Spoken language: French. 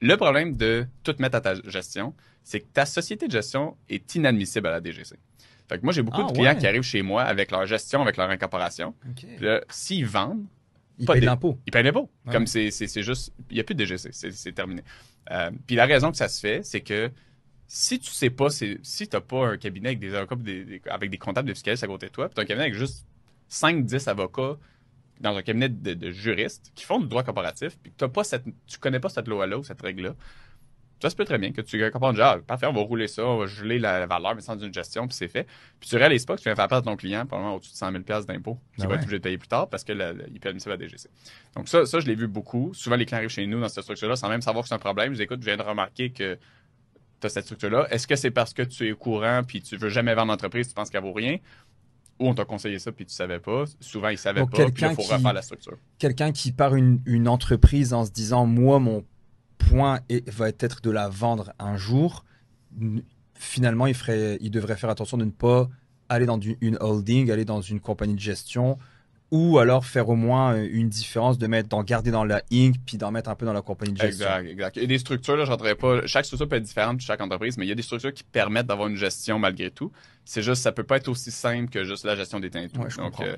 Le problème de tout mettre à ta gestion, c'est que ta société de gestion est inadmissible à la DGC. Fait moi, j'ai beaucoup ah de clients qui arrivent chez moi avec leur gestion, avec leur incorporation. S'ils vendent, ils payent l'impôt. Ils payent l'impôt. Comme c'est juste, il n'y a plus de DGC, c'est terminé. Euh, puis la raison que ça se fait, c'est que si tu sais pas, si tu n'as pas un cabinet avec des avocats, avec des comptables de fiscalistes à côté de toi, tu as un cabinet avec juste 5-10 avocats dans un cabinet de, juristes qui font du droit corporatif, puis que pas cette, tu connais pas cette loi-là ou cette règle-là, ça se peut très bien que tu comprennes ah, parfait, on va rouler ça, on va geler la valeur, mais sans une gestion, puis c'est fait. Puis tu réalises pas que tu viens faire perdre ton client probablement au-dessus de 100 000 d'impôt, qui ah va être obligé payer plus tard parce que est ça à DGC. Donc ça, ça je l'ai vu beaucoup. Souvent, les clients arrivent chez nous dans cette structure-là sans même savoir que c'est un problème. Ils écoutent, écoute, je viens de remarquer que tu as cette structure-là. Est-ce que c'est parce que tu es au courant puis tu veux jamais vendre l'entreprise, tu penses qu'elle vaut rien? ou on t'a conseillé ça puis tu savais pas. Souvent, ils savaient pas, puis il faut refaire la structure. Quelqu'un qui part une, entreprise en se disant, moi, mon point va être de la vendre un jour, finalement, il, ferait, il devrait faire attention de ne pas aller dans une holding, aller dans une compagnie de gestion, ou alors faire au moins euh, une différence de mettre d'en garder dans la Inc puis d'en mettre un peu dans la compagnie de gestion. Exact, exact. Et des structures là, pas chaque structure peut être différente, de chaque entreprise, mais il y a des structures qui permettent d'avoir une gestion malgré tout. C'est juste ça peut pas être aussi simple que juste la gestion des teintes. Donc, euh,